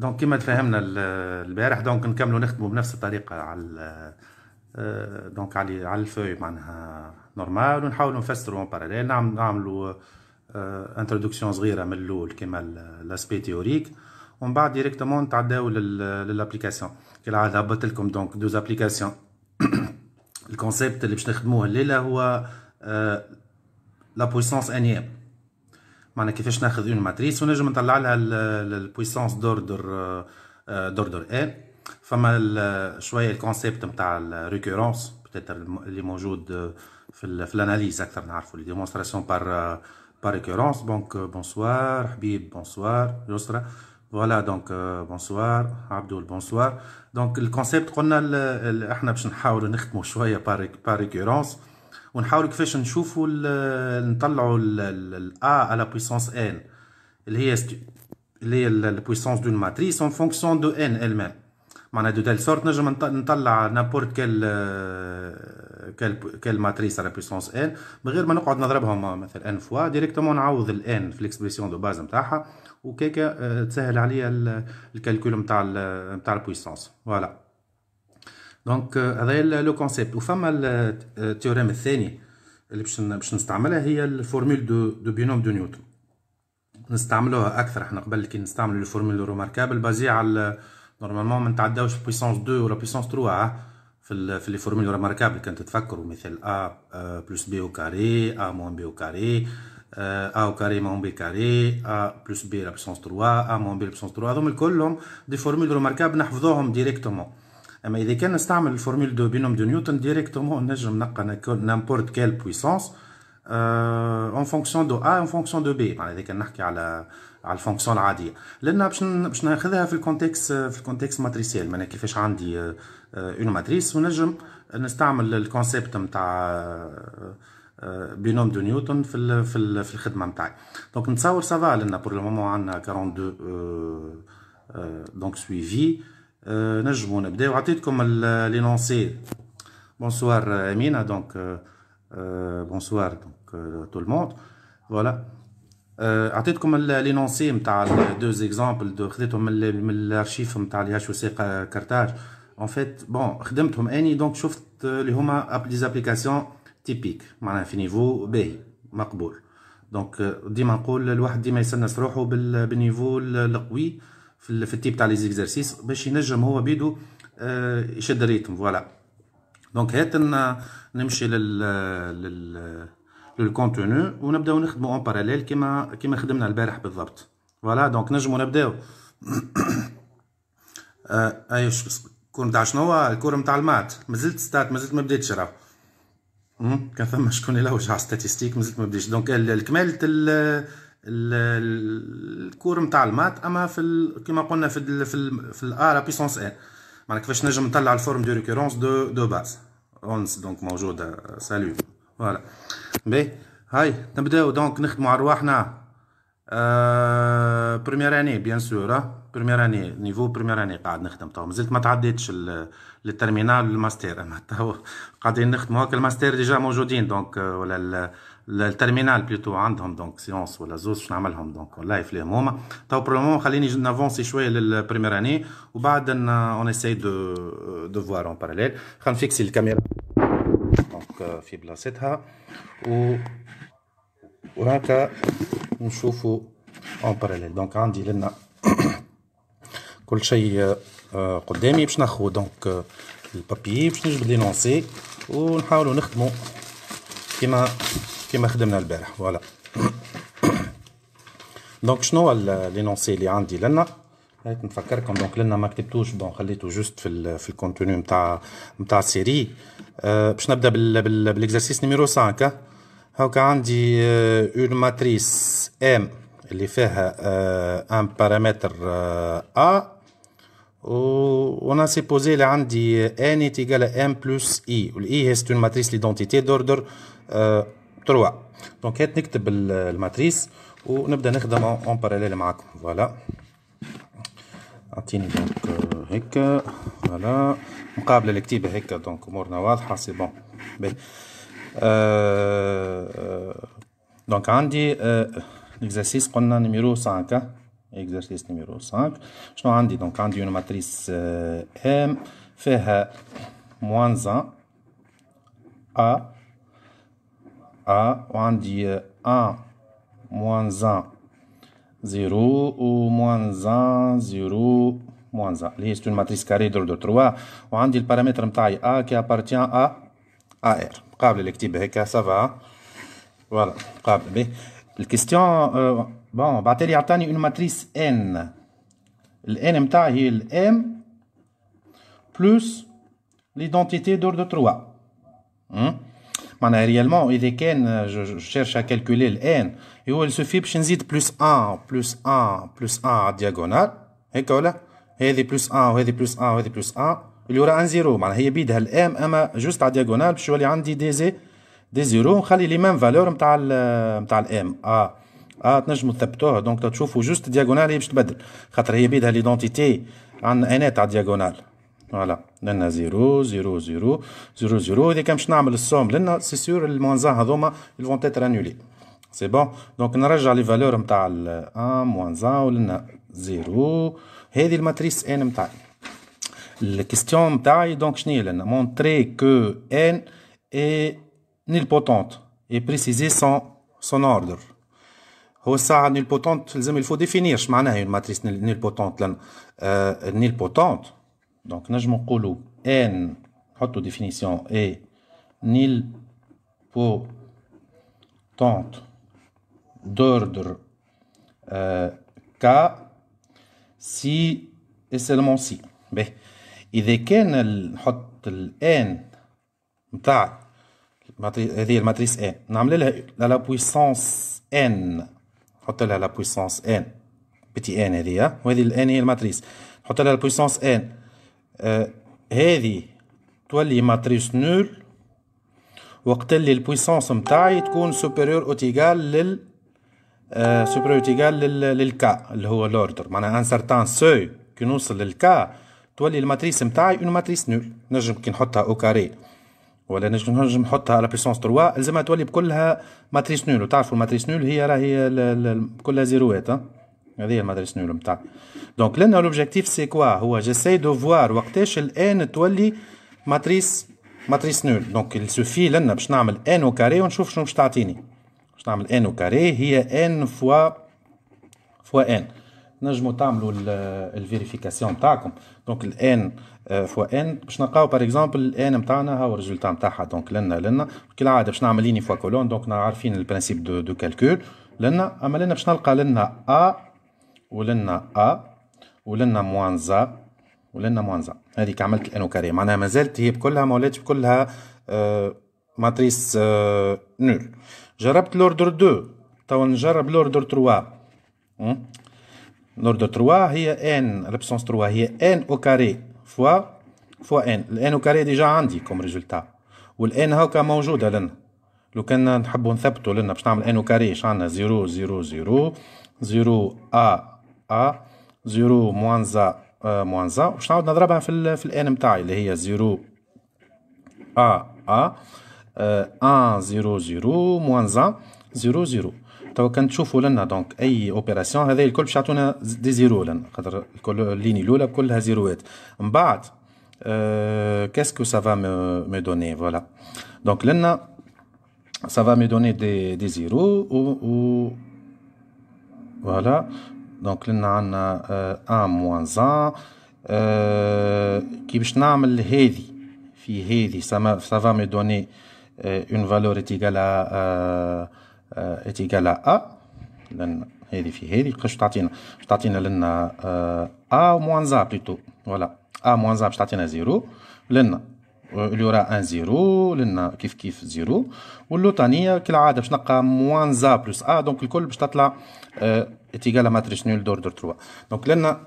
دونك كيما تفاهمنا البارح دونك نكملوا نخدموا بنفس الطريقه على آه، دونك على على الفوي معناها نورمال ونحاولوا نفسروا اون نعم، باراليل نعملو نعملوا آه، انتروداكسيون صغيره من الاول كيما لاسبي تيوريك ومن بعد ديريكتومون نتعداو للابليكاسيون كالعاده هبطت لكم دونك دوز ابليكاسيون الكونسيبت اللي باش نخدموه الليله هو لا بويسونس انيام on puissance d'ordre le concept de récurrence, peut-être les l'analyse la démonstration euh, par récurrence. Euh, bonsoir, bonsoir, Voilà, donc, euh, bonsoir, Abdul, bonsoir. Donc, le concept qu'on a, nous par récurrence. ونحاول كيفاش نشوفوا نطلعوا ال A على puissance n اللي هي اللي هي البويسونس دون ماتريس اون فونكسيون دو ان ال ميم معناها دو تال سورت نجم نطلع نابورت كال كال كال ماتريس على بويسونس ان من غير ما نقعد نضربهم مثلا ان فوا ديريكتومون نعوض الان في الاكسبريسيون دو باز نتاعها وكيكا آه، تسهل عليا الكالكول نتاع نتاع البويسونس فوالا دونك euh, هذا لو كونسيبت وفما التيوريم آه، الثاني اللي باش باش نستعملها هي الفورمول دو دو بينوم دو نيوتن نستعملوها اكثر احنا قبل كي نستعملوا الفورمول روماركابل بازي على نورمالمون ما نتعداوش بويسونس 2 ولا بويسونس 3 آه، في في لي فورمول روماركابل كنت تفكروا مثل ا بلس بي او كاري ا موان بي او كاري ا او كاري موان بي كاري ا بلس بي لابسونس 3 ا موان بي لابسونس 3 هذوما كلهم دي فورمول روماركابل نحفظوهم ديريكتومون اما اذا كان نستعمل الفورمول دو بينوم دو نيوتن ديريكتومون نجم نلقى نامبورت كيل بويسونس اون فونكسيون دو ا اون فونكسيون دو بي معناها اذا كان نحكي على على الفونكسيون العاديه لان باش باش ناخذها في الكونتكس في الكونتكس ماتريسيال معناها كيفاش عندي اون آه، ماتريس ونجم نستعمل الكونسيبت نتاع آه، آه، بينوم دو نيوتن في في, في الخدمه نتاعي دونك نتصور سافا لان بور لو مومون عندنا 42 دونك سويفي نجموا نبداو عطيتكم bonsoir Amina donc bonsoir donc tout le monde voilà عطيتكم لينونسي نتاع خديتهم من الارشيف نتاع كارتاج en fait bon خدمتهم اني دونك شفت اللي هما à تيبيك معناها في نيفو مقبول دونك ديما في, في التيب تاع لي زيكزارسيس باش ينجم هو بيدو آه، يشد الريتم فوالا دونك هات نمشي لل لل للكونتوني ونبداو نخدمو اون باراليل كيما كيما خدمنا البارح بالضبط فوالا دونك نجمو نبداو آه، اي كون تاع شنو الكور نتاع المات مازلت ستات مازلت ما بديتش راهو كان ثما شكون يلوج على ستاتيستيك مازلت ما بديتش دونك الكمال الكور نتاع المات اما في ال... قلنا في ال في ال في الار بيسونس ان معناها كيفاش نجم نطلع الفورم دو ريكورونس دو دو باز اونس دونك موجوده سالو فوالا بي هاي نبداو دونك نخدموا على رواحنا أه... بريمير اني بيان سور بريمير اني نيفو بريمير اني قاعد نخدم تو مازلت ما تعديتش للترمينال الماستر انا تو قاعدين نخدموا هكا الماستر ديجا موجودين دونك آه، ولا الترمينال بلوتو عندهم دونك سيونس ولا زوز باش نعملهم دونك لايف ليهم هما تو بور خليني نافونسي شويه للبريمير اني وبعد اون اساي دو دو فوار اون باراليل نفيكسي الكاميرا دونك في بلاصتها و وهكا نشوفوا اون باراليل دونك عندي لنا كل شيء آه، قدامي باش ناخذ دونك البابي باش نجبد لي نونسي ونحاولوا نخدموا كيما كما خدمنا البارح فوالا دونك شنو لينونسي اللي عندي لنا هيك نفكركم دونك لنا ما كتبتوش دونك خليته جوست في الـ في الكونتوني نتاع نتاع السيري أه باش نبدا بال بال بالاكزرسيس نيميرو 5 هاكا عندي اون ماتريس ام اللي فيها أه ان بارامتر أه ا و انا سيبوزي اللي عندي ان ايتيغال ام بلس اي والاي هي ستون ماتريس ليدونتيتي دوردر أه تروع دونك هات نكتب الماتريس ونبدا نخدم اون باراليل معاكم فوالا اعطيني دونك هكا فوالا مقابله الكتيبه هكا دونك امورنا واضحه سي بون باهي دونك عندي اكزرسيس آه، قلنا نيميرو 5 اكزرسيس نيميرو 5 شنو عندي دونك عندي اون ماتريس ام فيها موان زان ا on dit 1 euh, moins 1, 0 ou moins 1, 0, moins 1. C'est une matrice carrée d'ordre 3. On dit le paramètre de taille A qui appartient à AR. Cable électrique, ça va. Voilà, La question, euh, bon, batterie a une matrice N. Le N est le M plus l'identité d'ordre 3. معناها ريالمون اذا كان جو شيرش كالكولي الان هو سوفي باش نزيد بلوس 1 بلوس 1 بلوس 1 على الدياغونال هكا ولا هذه بلوس 1 وهذه بلوس 1 وهذه بلوس 1 اللي وراها ان زيرو معناها هي بيدها الام اما جوست على الدياغونال باش يولي عندي دي زي دي زيرو نخلي لي ميم فالور نتاع نتاع الام اه اه تنجمو تثبتوها دونك تشوفوا جوست دياغونال هي باش تبدل خاطر هي بيدها ليدونتيتي عن انات على الدياغونال voilà l'un 0, 0, 0, 0, 0, 0. et des campeurs ne pas le somme c'est sûr les moins 1 vont être annulés c'est bon donc on a les valeurs 0, et de la matrice n la question est donc je montrer que n est nulle et préciser son ordre il faut définir une matrice potente donc, nous pouvons dire que N est nil pour tant d'ordre euh, K si et seulement si. Si nous mettons le N matrice N, nous la la puissance N. Nous la puissance N. Petit N, hein. ici. le N est la matrice Je la puissance N. آه، هذه تولي ماتريس نول وقت اللي البويسونس متاعي تكون سوبيريور تيغال لل آه سوبيريور تيغال لل... للكا اللي هو لوردر معناها ان سارتان سوي كي نوصل للكا تولي الماتريس متاعي اون ماتريس نول نجم كي نحطها او كاري ولا نجم نجم نحطها على بويسونس 3 لازمها تولي بكلها ماتريس نول وتعرفوا الماتريس نول هي راهي كلها زيروات هذه هي المدرسة نولو نتاعنا دونك لنا لوبجيكتيف سي كوا هو جيساي دو فوار وقتاش الان تولي ماتريس ماتريس نول دونك السوفي لنا باش نعمل ان او كاري ونشوف شنو باش تعطيني باش نعمل ان او كاري هي ان فوا فوا ان نجمو تعملوا الفيريفيكاسيون نتاعكم دونك الان فوا ان باش نلقاو باغ اكزومبل الان نتاعنا هو الريزولتا نتاعها دونك لنا لنا كالعاده باش نعمل ليني فوا كولون دونك عارفين البرانسيب دو دو كالكول لنا اما لنا باش نلقى لنا ا ولنا أ ولنا موان زا ولنا موان زا هذيك عملت الانو كاري معناها مازالت هي بكلها ما ولاتش بكلها آه ماتريس آه نول جربت لوردر دو تو نجرب لوردر تروا لوردر تروا هي ان لابسونس تروا هي ان او كاري فوا فوا ان الان او كاري ديجا عندي كوم ريزولتا والان هاكا موجوده لنا لو كان نحبوا نثبتوا لنا باش نعمل ان او كاري اش عندنا زيرو زيرو زيرو ا أ زيرو موان زا موان زا باش نعاود نضربها في الـ في الان نتاعي اللي هي زيرو أ أ ا زيرو زيرو موان زا زيرو زيرو كان تشوفوا لنا دونك اي اوبيراسيون هذا الكل باش يعطونا دي زيرو لنا خاطر الكل الليني الاولى كلها زيروات من بعد أه كاسكو سافا مي دوني فوالا دونك لنا سافا مي دوني دي دي زيرو و, و... فوالا دونك لنا عندنا موان موانز ان كي باش نعمل هذه في هذه سافا مي دوني اون فالور اتيكالا اتيكالا ا لان هذه في هذه قش تعطينا باش تعطينا لنا ا زان بليتو فوالا ا موان زان باش تعطينا زيرو لنا اللي وراء ان زيرو لنا كيف كيف زيرو واللوطانيه كالعاده باش نلقى موان زا بلس ا دونك الكل باش تطلع آه، اتيكال ماتريس نول دور دور تروا دونك لنا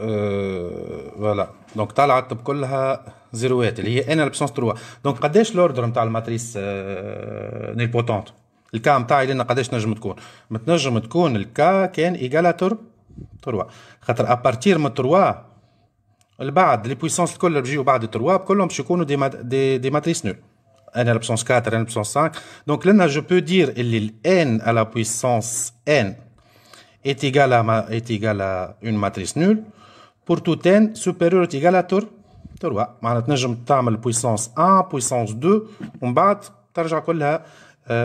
آه، فوالا دونك طلعت بكلها زيروات اللي هي ان البسونس تروا دونك قداش لوردر نتاع الماتريس آه، نيل بوتونت الكا نتاعي لنا قداش نجم تكون تنجم تكون الكا كان ايكالاتور تروا خاطر ابارتير من تروا Les puissances de collage au bas de tour, je sont des matrices nulles. N à la puissance 4, N à la puissance 5. Donc là, je peux dire que n à la puissance n est égal à une matrice nulle. Pour tout n, supérieur ou égal à tour. Maintenant, je me tape la puissance 1, la puissance 2, et je tape la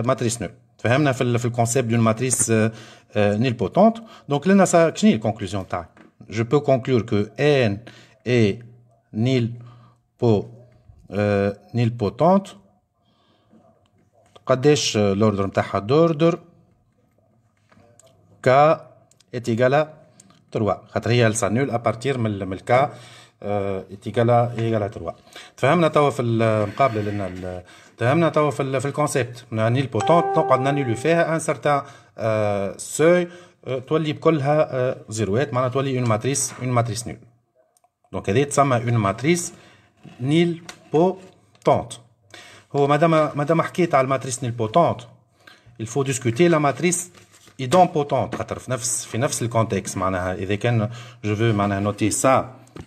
matrice nulle. Vous avez fait le concept d'une matrice euh, euh, nulle-potente. Donc là, conclusion. je peux conclure que n... et نيل بو آه نيل بوتونت قداش لوردر نتاعها دوردر كا اتيكالا تروا خاطر هي لسا نول ابارتير من من الكا اتيكالا ايكالا تروا تفهمنا توا في المقابله لنا تفهمنا توا في, في الكونسيبت نيل بوتونت نقعد نانيلو فيها ان سارتان سوي تولي بكلها زيروات معناها تولي اون ماتريس اون ماتريس نول Donc à ça m'a une matrice nilpotente. potente. Oh madame madame Marquet, une matrice nilpotente. Il faut discuter la matrice idempotente. Finalement c'est le contexte maintenant. je veux noter ça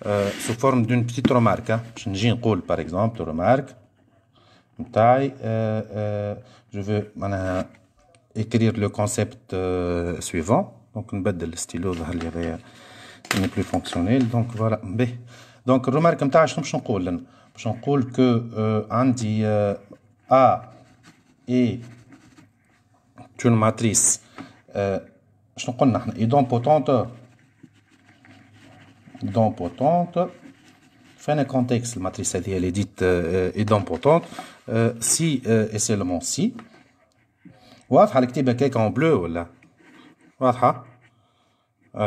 euh, sous forme d'une petite remarque. Hein. Je vais écrire le par exemple. Remarque. Euh, euh, je veux écrire le concept suivant. Donc une stylo n'est plus fonctionnel donc voilà donc remarque comme je suis en je suis en que euh, Andy dit euh, A et une matrice euh, je suis en et donc potente donc potente fin un contexte la matrice elle, elle est dite et donc potente si et seulement si ou à l'écrit en bleu ou là ou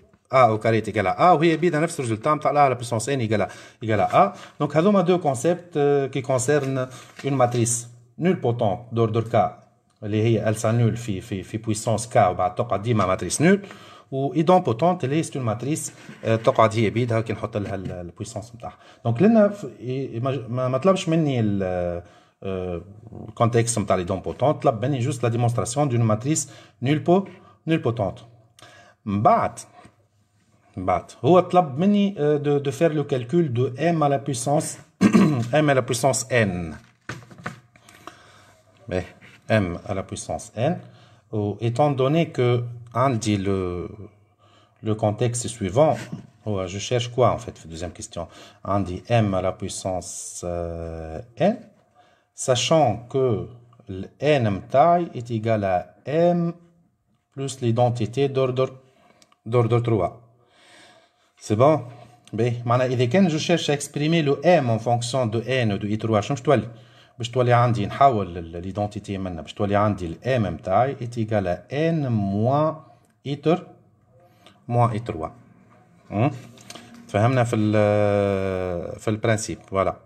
A au carré est égal à A, oui, et bien, dans le résultat, on a la puissance N égale à, à A. Donc, il y deux concepts euh, qui concernent une matrice nulle potent d'ordre K, elle est nulle puis puissance K, ou bien, bah, t'as dit ma matrice nulle, ou idempotente, elle est une matrice, euh, t'as dit, et bien, qui est la puissance. Donc, je ne sais pas le euh, contexte est idempotente, là, ben juste la démonstration d'une matrice nulle potente. Bat. هو euh, de, faire le calcul de m à la puissance m à la puissance n mais m à la puissance n étant donné que le le contexte suivant oh, je cherche quoi en fait deuxième question on dit m à la puissance euh, n sachant que le n taille est égal à m plus l'identité d'ordre d'ordre 3 c'est bon. Mais je cherche à exprimer le M en fonction de N ou de I3, je vais faire l'identité. Je vais faire le M c'est égal à N moins I3 moins I3. Hmm? le principe. Voilà.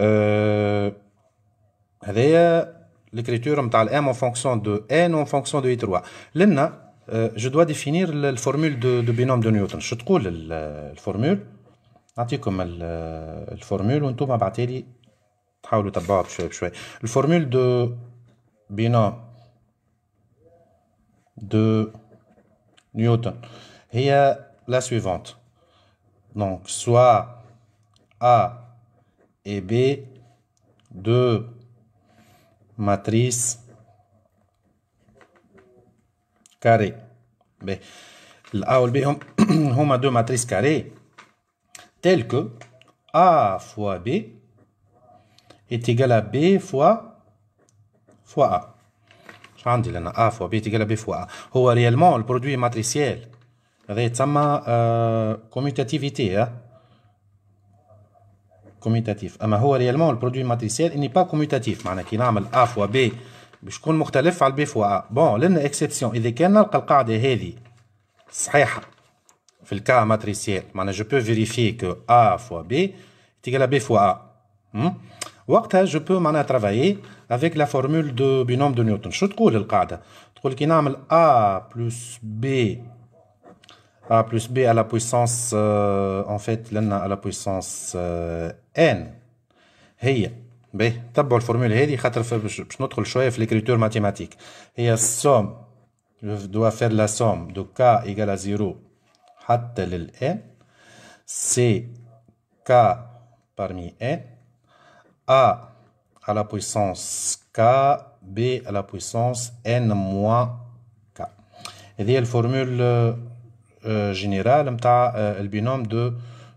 Euh, euh, L'écriture est M en fonction de N ou en fonction de I3. L'écriture euh, je dois définir la formule de binôme de newton je te dis la formule je donner la formule on تبعث la formule de binôme de newton est euh, la suivante donc soit a et b deux matrice كاري به ال A وال B هم هما دو ماتريس كاري تل كو A فوا B إتيكال B فوا فوا A شحال عندي لنا A فوا B إتيكال B فوا A هو ريالمون البرودوي ماتريسيال هذا يتسمى كوميتاتيفيتي uh, كوميتاتيف اما هو ريالمون البرودوي ماتريسيال اني با كوميتاتيف معناها كي نعمل A فوا B Je ne peux pas faire B fois A. Bon, une exception. qu'il y a un cas de Heli. C'est le cas matriciel. Je peux vérifier que A fois B est égal à B fois A. Ou hmm؟ alors, je peux travailler avec la formule du binôme de Newton. Je ne peux pas faire A plus B. A plus B à la puissance euh، euh، N. C'est. B, la formule est de faire notre choix l'écriture mathématique. Et la somme, je doit faire la somme de k égal à 0, c'est k parmi n, a à la puissance k, b à la puissance n moins k. C'est la formule euh, générale, euh, le binôme de.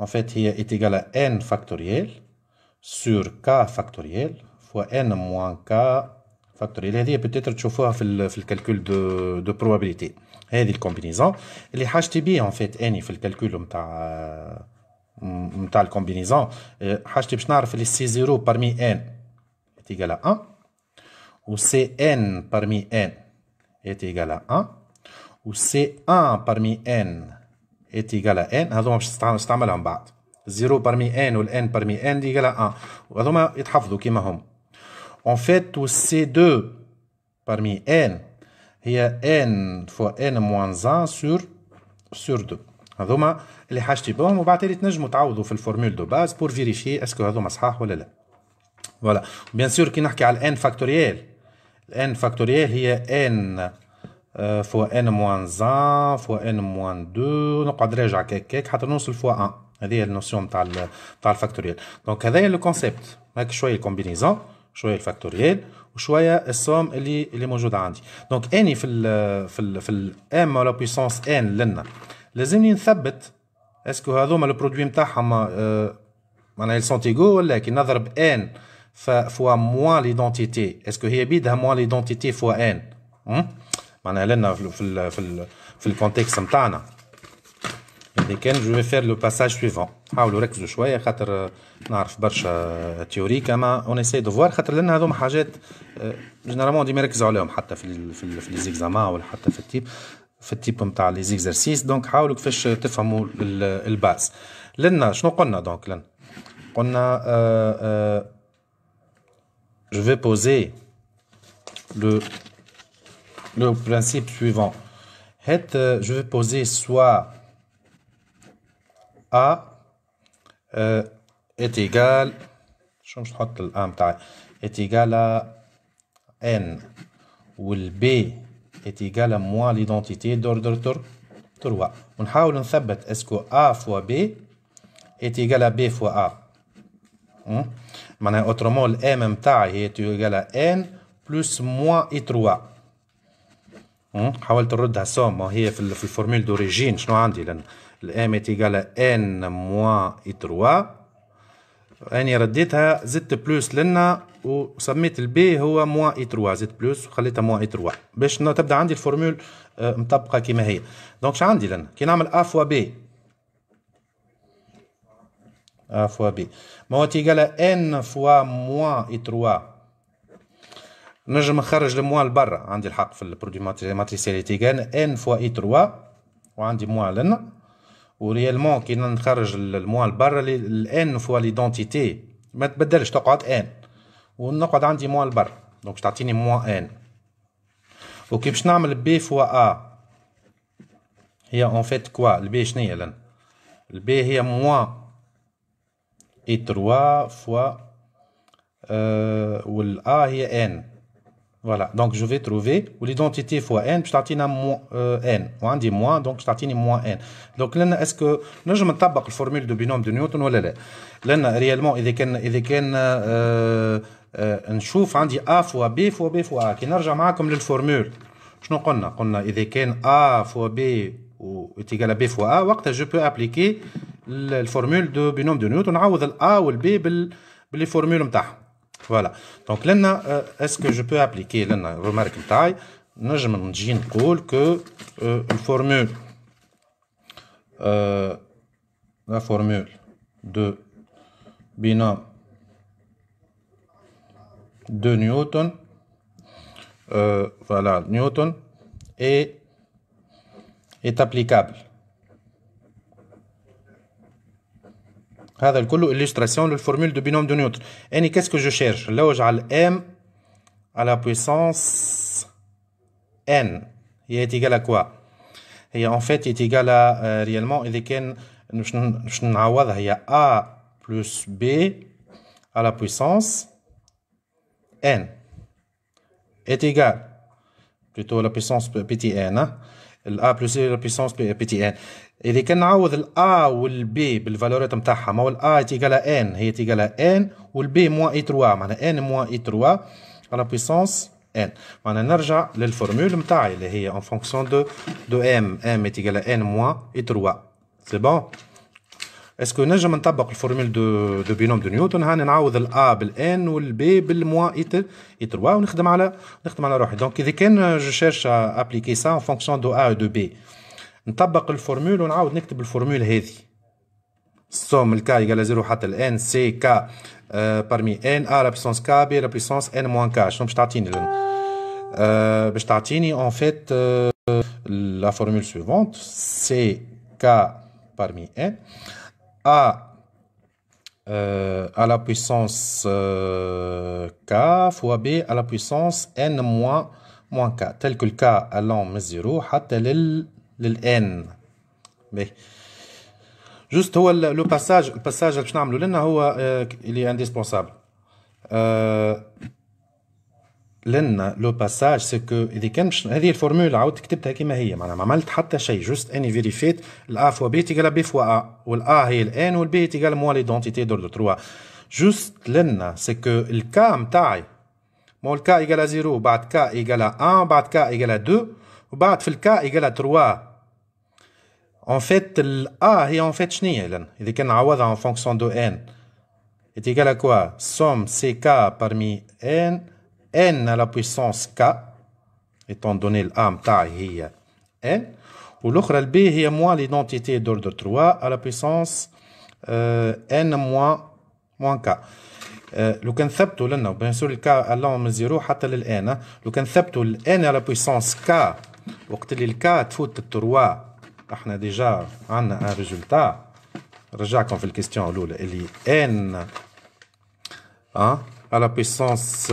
en fait, il est égal à n factoriel sur k factoriel fois n moins k factoriel. est peut-être le في في الكالكول دو de probabilité. هذه combinaison. اللي les htb, en fait اني في الكالكول نتاع نتاع combinaison. HTB, باش نعرف les C0 parmi n est égal à 1 Ou Cn parmi n est égal à 1 Ou c 1 parmi n ات ايكال ان هذوما باش نستعملهم بعد زيرو برمي ان والان برمي ان ايكال 1 وهذوما يتحفظوا كيما هم اون فيت سي 2 برمي ان هي ان فوا ان موانز 1 سور سور 2 هذوما اللي حاجتي بهم وبعد تالي تنجموا تعوضوا في الفورمول دو باز بور فيريفي اسكو هذوما صحاح ولا لا فوالا بيان سور كي نحكي على الان فاكتوريال الان فاكتوريال هي ان فوا ان موان زان فوا ان موان دو نقعد راجع كيك حتى نوصل فوا ان هذه هي النوسيون تاع تاع الفاكتوريال دونك هذايا لو كونسيبت هاك شويه الكومبينيزون شويه الفاكتوريال وشويه السوم اللي اللي موجوده عندي دونك اني في الـ في الـ في الام ولا بويسونس ان لنا لازمني نثبت اسكو هذوما البرودوي نتاعهم euh, معناها السونتيغو ولا كي نضرب ان فوا موان ليدونتيتي اسكو هي بيدها موان ليدونتيتي فوا ان معناها لنا في الـ في الـ في الكونتكست نتاعنا اللي كان جو في فير لو باساج سويفون حاولوا ركزوا شويه خاطر نعرف برشا تيوري كما اون اسي دو فوار خاطر لنا هذوما حاجات جينيرالمون آه، ديما نركزوا عليهم حتى في الـ في, الـ في ليزيكزامان ولا حتى في التيب في التيب نتاع ليزيكزرسيس دونك حاولوا كيفاش تفهموا الباس لنا شنو قلنا دونك لنا قلنا أه أه je vais poser le le principe suivant. Euh, je vais poser soit A euh, est égal est égal à N B est égal à moins l'identité d'ordre 3 est-ce que A fois B est égal à B fois A hmm? autrement M M est égal à N plus moins I3 أه؟ حاولت نرد على السوم هي في الفورميل دوريجين شنو عندي لان الام تيغالا ان موان اي تروا اني رديتها زدت بلوس لنا وسميت البي هو موان اي تروا زدت بلوس وخليتها موان اي تروا باش تبدا عندي الفورميل أه، مطبقه كيما هي دونك شنو عندي لنا كي نعمل ا فوا بي ا فوا بي ما هو تيغالا ان فوا موان اي تروا نجم نخرج الموال برا عندي الحق في البرودوي ماتريسياليتي كان ان فوا اي 3 وعندي موال ان وريالمون كي نخرج الموال برا الان فوا ليدونتيتي ما تبدلش تقعد ان ونقعد عندي موال برا دونك باش تعطيني موا ان وكي باش نعمل بي فوا ا هي اون فيت كوا البي شنيا لان البي هي موا اي 3 فوا أه والا هي ان Voilà, donc je vais trouver où l'identité fois n, puis je t'attends à euh, n. on hein, dit moins, donc je t'attends à moins n. Donc là, est-ce que. Là, je me tape la formule du binôme de Newton ou là, là. Là, réellement, il y a qu'un. Euh, euh, un chouf, on hein, dit a fois b fois b fois a. Qui n'a jamais comme la formule. Je n'en connais pas. a il a a fois b ou est égal à b fois a. Ou je peux appliquer la formule du binôme de Newton. On a ou a ou le b, les formules m'tahent. Voilà. Donc là, euh, est-ce que je peux appliquer la remarque taille je me dis euh, une que formule, euh, la formule de binôme de Newton, voilà, Newton, est applicable. C'est كله illustration formule de binôme de neutre. Et qu'est-ce que je cherche Là, اجعل m à la puissance n est égal à quoi en fait est égal à réellement a plus b à la puissance n est égal plutôt la puissance petit n hein. a plus e, la puissance n. اذا كان نعوض الا والبي بالفالوريت نتاعها ما هو الا تيكالا ان هي تيكالا ان والبي موان اي 3 معناها ان موان اي 3 على بويسونس ان معناها نرجع للفورمول نتاعي اللي هي ان فونكسيون دو دو ام ام تيكالا ان موان اي 3 سي بون اسكو نجم نطبق الفورمول دو دو بينوم دو نيوتن هاني نعوض الا بالان والبي بالموا اي 3 ونخدم على نخدم على روحي دونك اذا كان جو شيرش ابليكي سا ان فونكسيون دو ا دو بي نطبق الفورمول ونعاود نكتب الفورمول هذه سوم الكا يقال زيرو حتى الان سي كا آه برمي ان ا لا كا بي لا ان موان كا شنو باش تعطيني آه باش تعطيني اون فيت لا فورمول سويفونت سي كا برمي ان ا à la puissance آه، k fois b à la puissance n moins moins k tel que allant من زيرو حتى لل للان باهي جوست هو لو باساج الباساج اللي باش نعملو لنا هو آه، اللي انديسبونسابل آه، لنا لو باساج سكو اذا كان مش هذه الفورمولا عاود كتبتها كيما هي معناها ما عملت حتى شيء جوست اني فيريفيت الا فوا بي تيغال بي فوا ا والا هي الان والبي تيغال موا لي دونتيتي دور دو تروا جوست لنا سكو الكا نتاعي مو الكا ايغالا زيرو بعد كا ايغالا ان بعد كا ايغالا دو وبعد في الكا ايغالا تروا En fait, A ah, هي en fait شنية إذا؟ إذا كان نعوضها en fonction de N. est égal à quoi Somme CK parmi N, N à la puissance K, étant donné l'A متاعي هي N, ou l'autre B هي moins l'identité d'ordre 3 à la puissance euh, N moins, moins K. Euh, لو كان ثبتوا لنا بيان سور الكا الله من زيرو حتى للان لو كان ثبتوا الان على بويسونس كا وقت اللي الكا تفوت التروا احنا ديجا عندنا ان ريزولتا رجعكم في الكيستيون الاولى اللي ان اه على بيسونس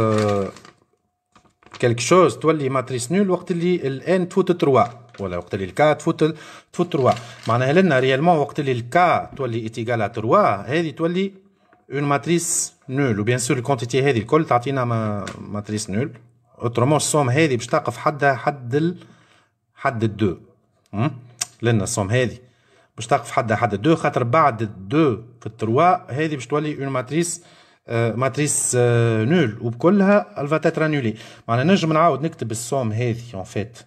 كلك شوز تولي ماتريس نول وقت اللي الان تفوت 3 ولا وقت اللي الكا تفوت تفوت 3 معناها لنا ريالمون وقت اللي الكا تولي اتيكال 3 هذه تولي اون ماتريس نول وبيان سور الكونتيتي هذه الكل تعطينا ما ماتريس نول اوترومون السوم هذه باش تقف حدها حد ال حد الدو الصوم هذه باش تقف حد حد دو خاطر بعد دو في التروا هذه باش تولي اون ماتريس آه ماتريس آه نول وبكلها الفاتات انولي معنا نجم نعاود نكتب الصوم هذه اون فيت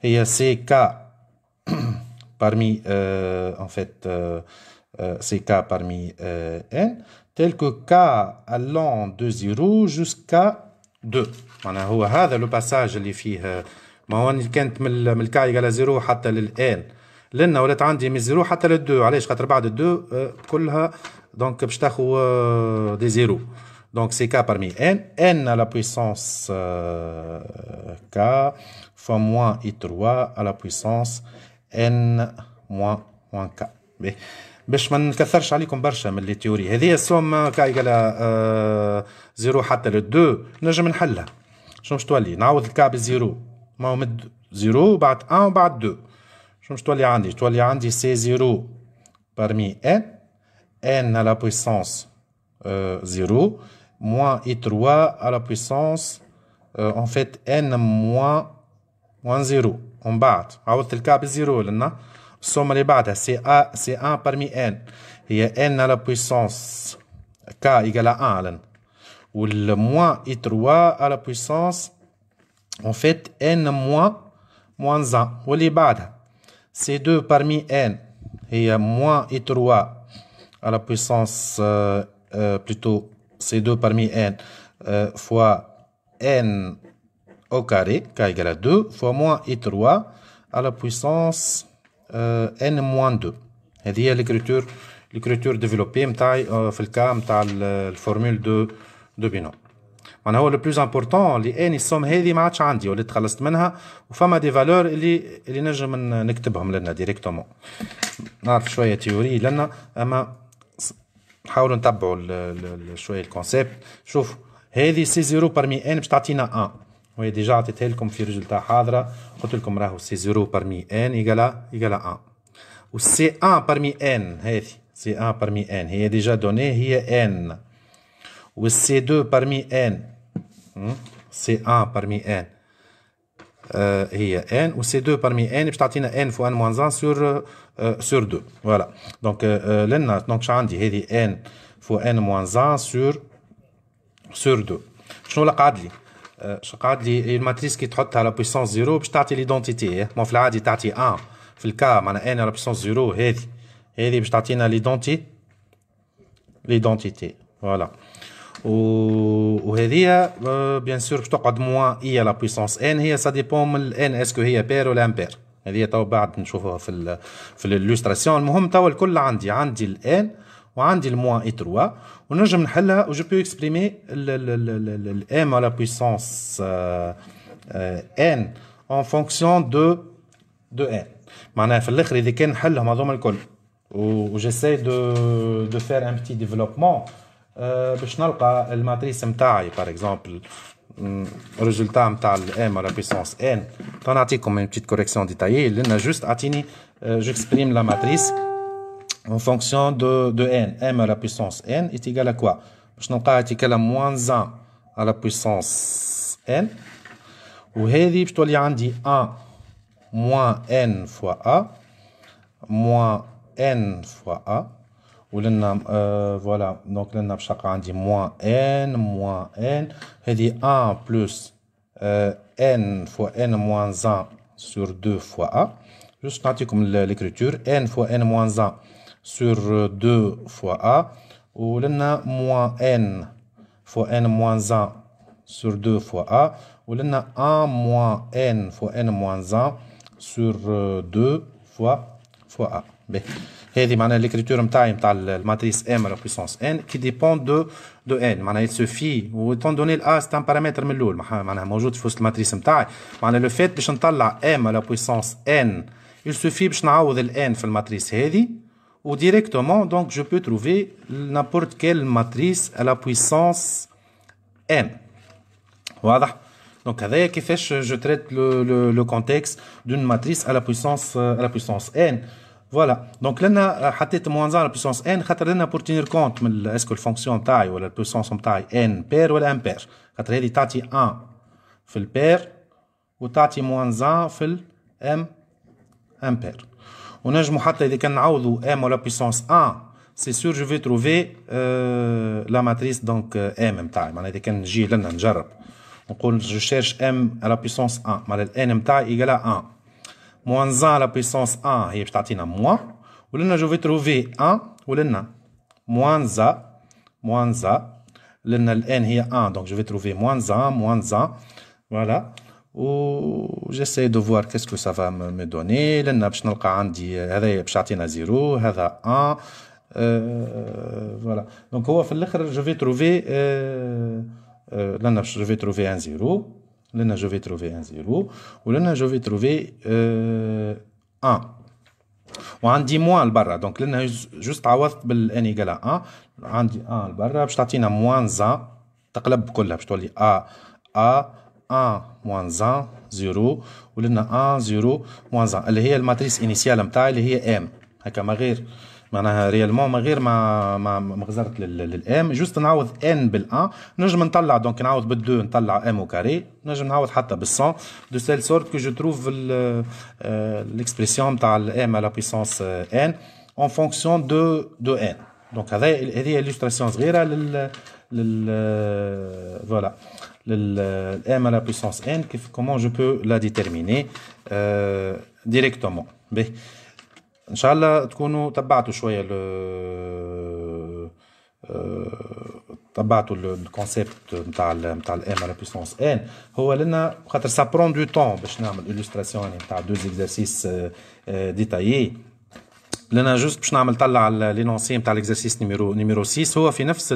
هي سي كا بارمي اون فيت سي كا بارمي ان k كو كا الون دو زيرو جوسكا دو 0 هو هذا لو باساج اللي فيه ما هو كانت من الكاي على زيرو حتى للان لنا ولات عندي من زيرو حتى للدو علاش خاطر بعد الدو آه، كلها دونك باش تاخو آه، دي زيرو دونك سي كا بارمي ان ان على بويسونس كا فوا موان اي تروا على 3 ان موان موان كا باش ما نكثرش عليكم برشا من لي تيوري هذه السوم آه، كا قال زيرو حتى للدو نجم نحلها شنو باش تولي نعوض الكا بزيرو ما هو مد زيرو بعد ان بعد دو شو مش تولي عندي تولي عندي سي زيرو برمي ان ان على بويسانس زيرو موان اي تروا على بويسانس ان فيت ان موان موان زيرو من بعد عوضت الكعب زيرو لنا الصومة اللي بعدها سي ا سي ان برمي ان هي ان على بويسانس كا ايكالا ان لنا والموان اي تروا على بويسانس En fait, n moins, moins 1. C'est 2 parmi n et euh, moins et 3 à la puissance, euh, euh plutôt c'est 2 parmi n euh, fois n au carré, k égale à 2, fois moins et 3 à la puissance euh, n moins 2. il y l'écriture l'écriture développée نتاع في الكا la formule de de معناها هو لو بلوز امبورتون اللي اني السوم هذه ما عادش عندي وليت تخلصت منها وفما دي فالور اللي اللي نجم نكتبهم لنا ديريكتومون نعرف شويه تيوري لنا اما نحاولوا نتبعوا شويه الكونسيبت شوف هذه سي زيرو برمي ان باش تعطينا ان وهي ديجا عطيتها لكم في ريزلتا حاضره قلت لكم راهو سي زيرو برمي ان ايكالا ايكالا ان والسي ان برمي ان هذه سي ان برمي ان هي ديجا دوني هي ان والسي دو برمي ان سي ان برمي ان آه هي ان سي 2 برمي ان باش تعطينا ان فوا ان موانز ان سور آه سور 2 فوالا دونك آه لنا دونك شنو عندي هذه ان فوا ان موانز ان سور سور 2 شنو اللي قعد لي شنو قعد لي الماتريس كي تحطها على بويسونس زيرو باش تعطي ليدونتيتي مو في العادي تعطي ان في الكا معناها ان على بويسونس زيرو هذه هذه باش تعطينا ليدونتي ليدونتيتي فوالا ou ou c'est bien sûr que tu de moins I à la puissance n hein ça dépend le n est-ce que c'est père ou l'ampère c'est à dire nous dans la le c'est le monde un et un un et on va essayer le de m à la puissance n en fonction de de n c'est le plus et j'essaie de de faire un petit développement euh, la matrice par exemple, le mm, résultat de m à la puissance n. T'en comme une petite correction détaillée? Il juste, attendez, euh, j'exprime la matrice en fonction de, de n. m à la puissance n est égal à quoi? je n'ai pas, à moins 1 à la puissance n. Ou, elle est, je a 1 moins n fois a, moins n fois a. Euh, voilà, donc l'un à chaque fois, dit moins n, moins n. On dit 1 plus euh, n fois n moins 1 sur 2 fois a. Juste un petit comme l'écriture. N fois n moins 1 sur 2 euh, fois a. Ou l'un moins n fois n moins 1 sur 2 fois a. Ou a 1 moins n fois n moins 1 sur 2 fois a. a l'écriture um en euh, la matrice M à la puissance N qui dépend de, N. il suffit, étant donné que A, c'est un paramètre, de l'oul, maintenant, moi, je fais la matrice um le fait de chanter la M à la puissance N, il suffit de trouver N dans la matrice Hedi, ou directement, je peux trouver n'importe quelle matrice à la puissance N. Voilà. Donc, que je traite le, contexte d'une matrice à la puissance euh, N. فوالا دونك لنا حطيت موان على بوسونس ان خاطر لنا بور تينير كونت من اسكو الفونكسيون تاعي ولا البوسونس تاعي ان بير ولا امبير خاطر هذه تعطي ان في البير وتعطي موان في الام امبير ونجمو حتى اذا كان نعوضو ام ولا بوسونس ان سي سور جو في تروفي لا ماتريس دونك ام نتاعي معناها اذا كان نجي لنا نجرب نقول جو شيرش ام على بوسونس ان معناها الان نتاعي ايكالا ان moins 1 à la puissance 1 il y a moins là, je vais trouver 1 là, moins 1. moins 1. le n est 1 donc je vais trouver moins 1 moins 1 voilà ou j'essaie de voir qu'est-ce que ça va me donner لنا باش نلقى عندي هذا باش يعطينا 0 a 1 voilà donc je vais trouver euh, euh, je vais trouver un 0 لنا جو في تروفي ان زيرو ولنا جو في تروفي ان وعندي موان لبرا دونك لنا جوست عوضت بالان ايكال ان عندي ان لبرا باش تعطينا موان زان تقلب كلها باش تولي ا ا ان موان زان زيرو ولنا ان زيرو موان زان اللي هي الماتريس انيسيال نتاعي اللي هي ام هكا ما غير معناها ريالمون من غير ما ما ما غزرت للام جوست نعوض ان بال1 نجم نطلع دونك نعوض بالدو نطلع ام كاري نجم نعوض حتى بال100 دو سيل سورت كو جو تروف ليكسبريسيون تاع الام على بيسونس ان اون فونكسيون دو دو ان دونك هذا هذه الستراسيون صغيره لل لل فوالا الام على بيسونس ان كيف كومون جو بو لا ديتيرميني ديريكتومون directement. ان شاء الله تكونوا تبعتوا شويه ل آه، تبعتوا الكونسيبت نتاع نتاع الام على بوسونس ان هو لنا خاطر سا برون دو طون باش نعمل الستراسيون نتاع دو زيكزارسيس ديتايي لنا جوست باش نعمل طلع لينونسي نتاع ليكزارسيس نيميرو نيميرو 6 هو في نفس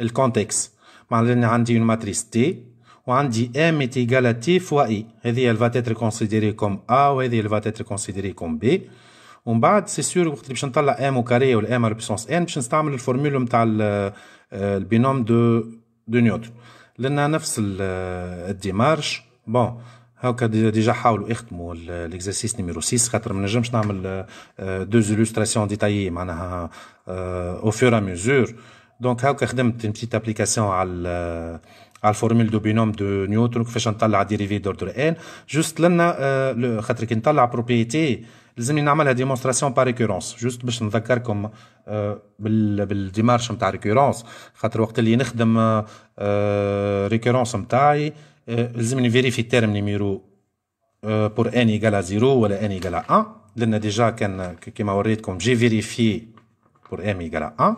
الكونتكست آه، معناها عندي اون ماتريس تي وعندي ام est تي فوا اي هذه elle va كوم ا comme وهذه elle va كوم considérée ومن بعد سي سور وقت اللي باش نطلع ام وكاري ولا ام على بيسونس ان باش نستعمل الفورمول نتاع آه، البينوم دو دو نيوتن لان نفس آه، الديمارش بون هاكا ديجا حاولوا يخدموا ليكزرسيس نيميرو 6 خاطر ما نجمش نعمل دو زيلوستراسيون ديتايي معناها او فور ا ميزور دونك هاكا خدمت ان بتيت ابليكاسيون على آه، على الفورمول دو بينوم دو نيوتن كيفاش نطلع ديريفي دو ان جوست لنا خاطر كي نطلع بروبيتي nous avons la la démonstration par récurrence. Juste pour vous rappeler dans la démarche de la récurrence, parce que nous faisons la récurrence, nous devons vérifier le terme numéro pour n égale à 0 ou n égale à 1. Comme je vous déjà vérifié pour m égale à 1.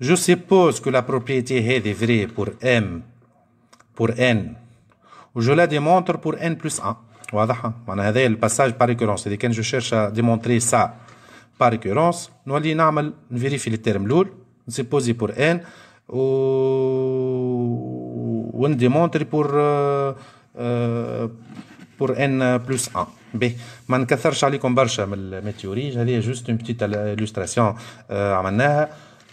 Je suppose que la propriété est vraie pour m pour n. Je la démontre pour n plus 1. Voilà, on le passage par récurrence. C'est-à-dire que quand je cherche à démontrer ça par récurrence, nous allons vérifier le terme, c'est pose pour n, ou démontrer pour n plus 1. Je vais vous montrer juste une petite illustration.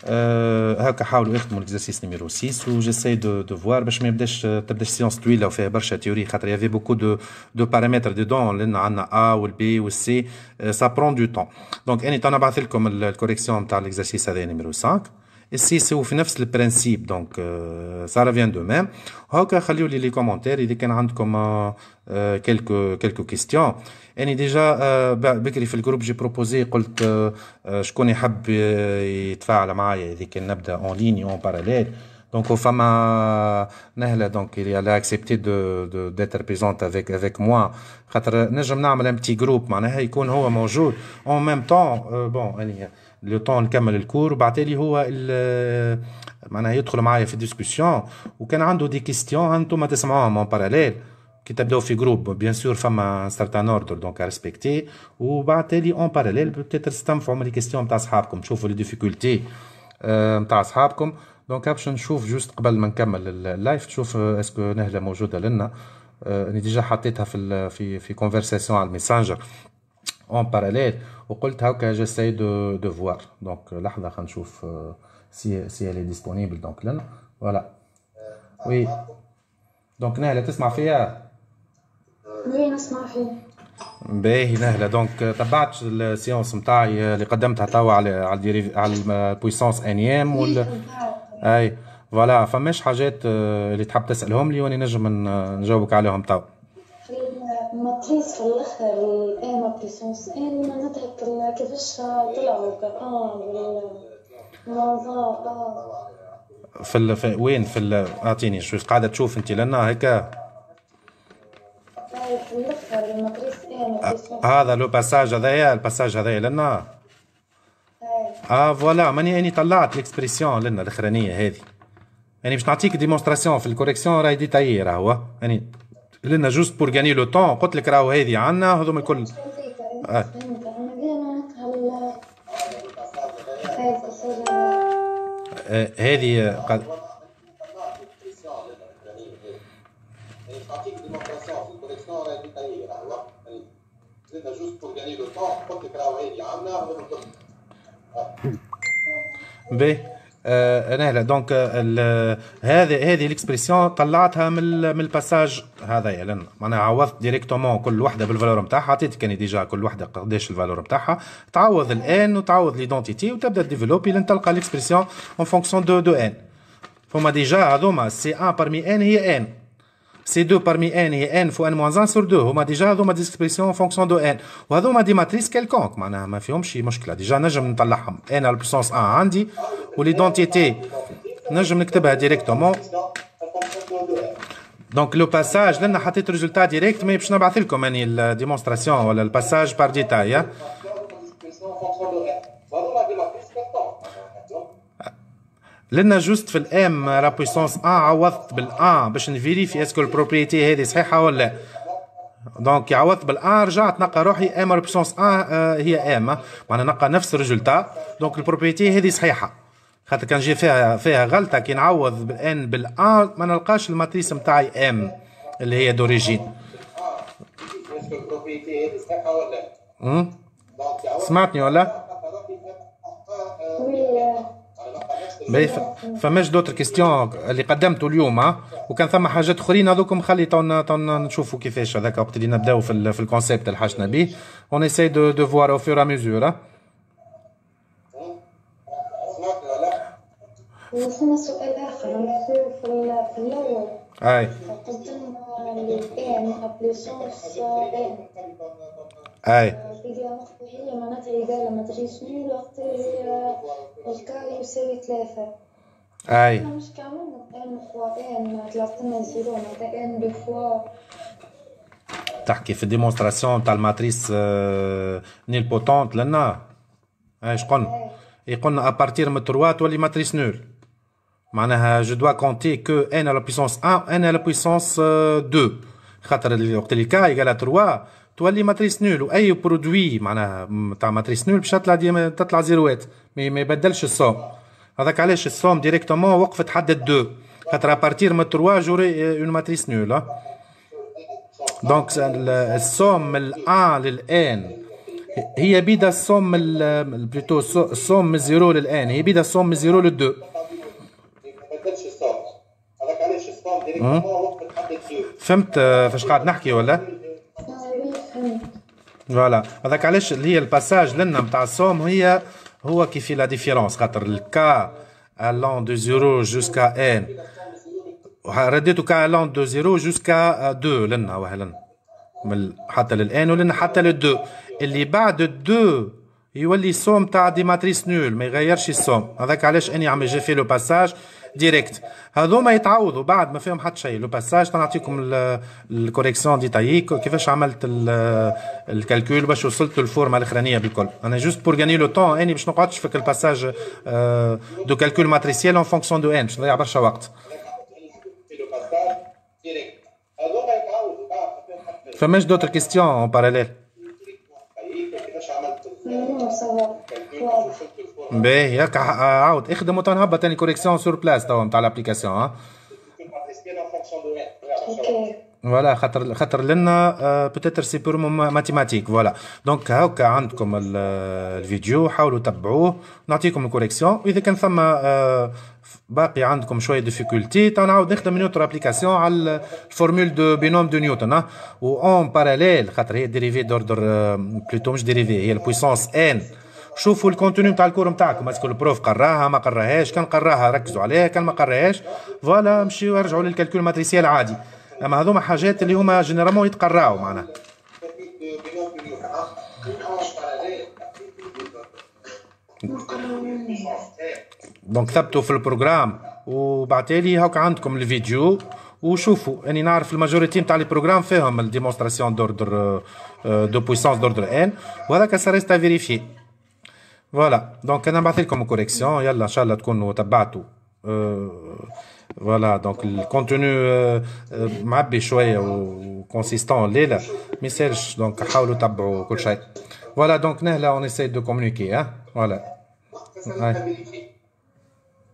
آه euh, هكا حاولوا يخدموا ليكزارسيس نيميرو 6 وجيساي دو دو فوار باش ما يبداش تبداش سيونس طويله وفيها برشا تيوري خاطر يافي بوكو دو دو بارامتر دون لان عندنا ا والبي والسي سا برون دو طون دونك اني انا بعث لكم الكوريكسيون تاع ليكزارسيس هذا نيميرو 5 سي هو في نفس البرانسيب دونك سا رافيان دو ميم هكا خليوا لي لي كومونتير اذا كان عندكم آه، كيلكو كيلكو كيستيون اني ديجا بكري في الجروب جي بروبوزي قلت شكون يحب يتفاعل معايا اذا كان نبدا اون ليني اون باراليل دونك Donc, au Fama Nahla, donc, il دو دو ديتر de, افيك افيك avec, خاطر نجم نعمل ام تي جروب معناها يكون هو موجود. اون même طون بون euh, bon, لو طون نكمل الكور وبعتالي هو معناها يدخل معايا في ديسكسيون وكان عنده دي كيستيون انتم تسمعوهم اون باراليل Qu'il groupe bien sûr femme un certain ordre donc à respecter ou bah, en parallèle peut-être question tu as les difficultés euh, tu donc de le live euh, est mis euh, conversation Messenger en parallèle. Je disais que j'essaie de voir donc l'un va voir si elle est disponible voilà oui donc نسمع فيه باهي نهلة دونك تبعت السيونس نتاعي اللي قدمتها توا على على على البويسونس انيام وال اي فوالا فماش حاجات آه، اللي تحب تسالهم لي وانا نجم نجاوبك عليهم توا الماتريس في الاخر ما بيسونس ان معناتها كيفاش طلعوا كان آه. المنظار في وين في اعطيني شو قاعده تشوف انت لنا هكا هذا لو باساج هذايا الباساج هذايا لنا اه فوالا ماني اني طلعت ليكسبريسيون لنا الاخرانيه هذه يعني باش نعطيك ديمونستراسيون في الكوريكسيون راهي ديتايي راهو يعني لنا جوست بور غاني لو طون قلت لك راهو هذه عندنا هذوما الكل آه. آه، هذه قد... سيدنا بي انا هلا دونك هذه هذه الاكسبرسيون طلعتها من من الباساج هذايا لان معناها عوضت ديريكتومون كل وحده بالفالور نتاعها عطيتك انا ديجا كل وحده قداش الفالور نتاعها تعوض الان وتعوض ليدونتيتي وتبدا ديفلوبي لين تلقى الاكسبرسيون اون فونكسيون دو دو ان فما ديجا هذوما سي ان بارمي ان هي ان سي دو بارمي ان هي ان فو ان موانز ان سور دو هما ديجا هذوما ديسكريسيون فونكسيون دو ان وهذوما دي ماتريس كالكونك معناها ما فيهمش شي مشكله ديجا نجم نطلعهم انا بوسونس ان عندي وليدونتيتي نجم نكتبها ديريكتومون دونك لو باساج لان حطيت ريزولتا ديريكت مي باش نبعث لكم اني الديمونستراسيون ولا الباساج بار ديتاي لنا جوست في الام لا بويسونس ان عوضت بالان باش نفيريفي اسكو البروبريتي هذه صحيحه ولا دونك عوضت بالان رجعت نلقى روحي ام لا بويسونس ان آه، هي ام معناها نلقى نفس الريزلتا دونك البروبريتي هذه صحيحه خاطر كان جي فيها فيها غلطه كي نعوض بالان بالان ما نلقاش الماتريس نتاعي ام اللي هي دوريجين ولا سمعتني ولا؟ فماش دوتر كيستيون اللي قدمته اليوم وكان ثم حاجات اخرين هذوكم خلي تونا تونا نشوفوا كيفاش هذاك وقت اللي نبداو في, في الكونسيبت اللي حاجنا به اون ايساي دو دو فوار او فور ميزور وفما سؤال اخر في الاول قدمنا ابليسونس Aïe. Aïe. Tac, il fait démonstration, Aïe. la matrice euh, nulle potente, Aïe. je connais. Et à partir de 3, toi, les matrices Aïe. Je dois compter que n à la puissance 1, n à la puissance 2. Quand tu Aïe. le cas égal à 3, تولي ماتريس نول واي برودوي معناها تاع ماتريس نول باش تطلع ديما تطلع زيروات ما يبدلش الصوم هذاك علاش الصوم ديريكتومون وقفت حد الدو خاطر ابارتير من تروا جوري اون ماتريس نول دونك الصوم من الان للان هي بيدا الصوم من بلوتو الصوم من زيرو للان هي بيدا الصوم من زيرو للدو فهمت آه، فاش قاعد نحكي ولا؟ فوالا هذاك علاش اللي هي الباساج لنا نتاع السوم هي هو كيف لا ديفيرونس خاطر الكا الون دو زيرو جوسكا ان رديتو كا الون دو زيرو جوسكا دو لنا وهلن من حتى للان ولنا حتى للدو اللي بعد الدو يولي السوم تاع دي ماتريس نول ما يغيرش السوم هذاك علاش اني عم جي في لو باساج ديريكت ما يتعوضوا بعد ما فيهم حتى شيء لو باساج تنعطيكم الكوريكسيون ديتايي كيفاش عملت الكالكول باش وصلت للفورمه الاخرانيه بالكل انا جوست بور غاني لو طون اني باش نقعدش في الباساج دو كالكول ماتريسيال اون فونكسيون دو ان باش نضيع برشا وقت فماش دوتر كيستيون اون باراليل باهي هكا عاود اخدم وتنهبط تاني كوريكسيون سور بلاس توا نتاع لابليكاسيون ها فوالا خاطر خاطر لنا بوتيتر سي بور ماتيماتيك فوالا دونك هاكا عندكم الفيديو حاولوا تبعوه نعطيكم الكوريكسيون واذا كان ثم آه، باقي عندكم شويه ديفيكولتي تنعاود نخدم من اوتر ابليكاسيون على الفورمول دو بينوم دو نيوتن و اون باراليل خاطر هي ديريفي دوردر بلوتو مش ديريفي هي البويسونس ان شوفوا الكونتوني نتاع الكور نتاعكم اسكو البروف قراها ما قراهاش كان قراها ركزوا عليها كان ما قراهاش فوالا مشيو ارجعوا للكالكول ماتريسيال عادي اما هذوما حاجات اللي هما جينيرالمون يتقراو معناها دونك ثبتوا في البروغرام وبعتالي هاك عندكم الفيديو وشوفوا اني نعرف الماجوريتي نتاع لي بروغرام فيهم الديمونستراسيون دوردر دو بويسونس دوردر ان وهذاك ساريست فيريفي فوالا دونك انا نبعث لكم كوريكسيون يلا ان شاء الله تكونوا تبعتوا فوالا دونك الكونتوني معبي شويه وكونسيستون ليله ما يسالش دونك حاولوا تبعوا كل شيء فوالا دونك نهلا اون اسي دو كومونيكي ها فوالا